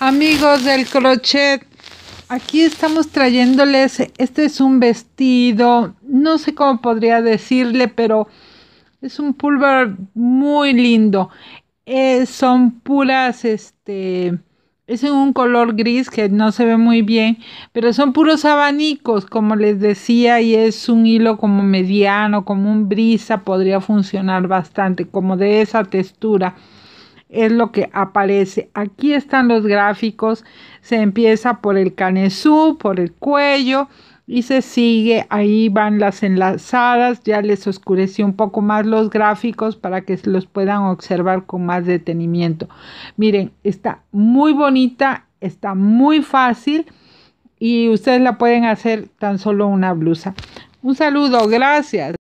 Amigos del crochet, aquí estamos trayéndoles, este es un vestido, no sé cómo podría decirle, pero es un pulver muy lindo. Eh, son puras, este, es en un color gris que no se ve muy bien, pero son puros abanicos, como les decía, y es un hilo como mediano, como un brisa, podría funcionar bastante, como de esa textura es lo que aparece. Aquí están los gráficos. Se empieza por el canesú, por el cuello y se sigue. Ahí van las enlazadas. Ya les oscurecí un poco más los gráficos para que los puedan observar con más detenimiento. Miren, está muy bonita, está muy fácil y ustedes la pueden hacer tan solo una blusa. Un saludo, gracias.